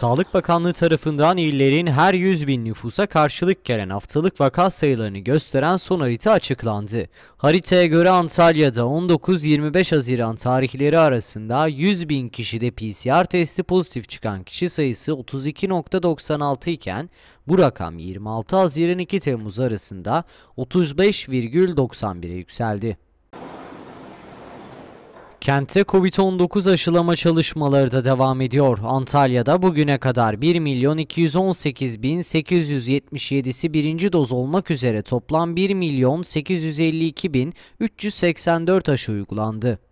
Sağlık Bakanlığı tarafından illerin her 100 bin nüfusa karşılık gelen haftalık vaka sayılarını gösteren son harita açıklandı. Haritaya göre Antalya'da 19-25 Haziran tarihleri arasında 100 bin kişide PCR testi pozitif çıkan kişi sayısı 32.96 iken bu rakam 26 Haziran 2 Temmuz arasında 35,91'e yükseldi. Kentte Covid-19 aşılama çalışmaları da devam ediyor. Antalya'da bugüne kadar 1 milyon 218 bin 877'si birinci doz olmak üzere toplam 1 milyon 852 bin 384 aşı uygulandı.